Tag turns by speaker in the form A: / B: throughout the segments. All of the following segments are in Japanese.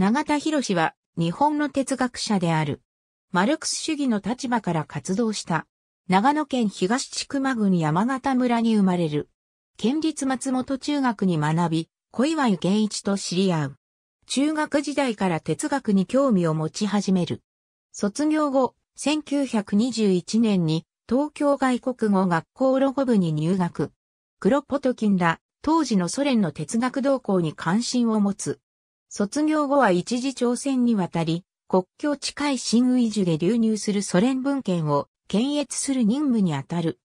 A: 永田博は日本の哲学者である。マルクス主義の立場から活動した。長野県東千曲郡山形村に生まれる。県立松本中学に学び、小岩井源一と知り合う。中学時代から哲学に興味を持ち始める。卒業後、1921年に東京外国語学校ロゴ部に入学。クロポトキンら当時のソ連の哲学動向に関心を持つ。卒業後は一時朝鮮に渡り、国境近い新ウイジュで流入するソ連文献を検閲する任務にあたる。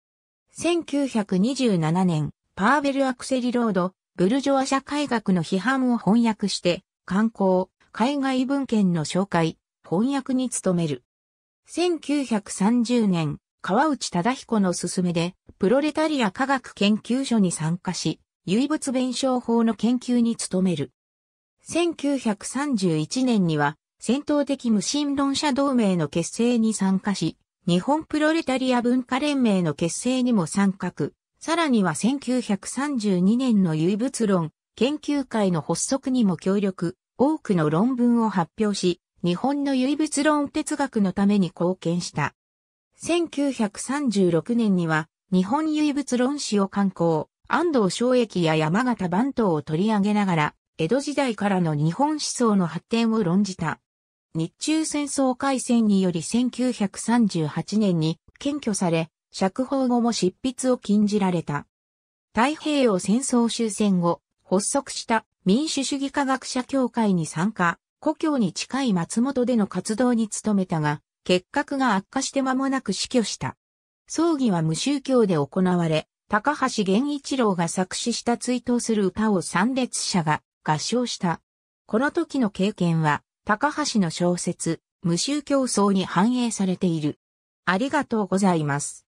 A: 1927年、パーベル・アクセリロード、ブルジョア社会学の批判を翻訳して、観光、海外文献の紹介、翻訳に努める。1930年、川内忠彦の勧めで、プロレタリア科学研究所に参加し、唯物弁証法の研究に努める。1931年には、戦闘的無神論者同盟の結成に参加し、日本プロレタリア文化連盟の結成にも参画。さらには1932年の唯物論研究会の発足にも協力、多くの論文を発表し、日本の唯物論哲学のために貢献した。1936年には、日本唯物論史を刊行、安藤昭益や山形番頭を取り上げながら、江戸時代からの日本思想の発展を論じた。日中戦争開戦により1938年に検挙され、釈放後も執筆を禁じられた。太平洋戦争終戦後、発足した民主主義科学者協会に参加、故郷に近い松本での活動に努めたが、結核が悪化して間もなく死去した。葬儀は無宗教で行われ、高橋源一郎が作詞した追悼する歌を参列者が合唱した。この時の経験は、高橋の小説、無宗教僧に反映されている。ありがとうございます。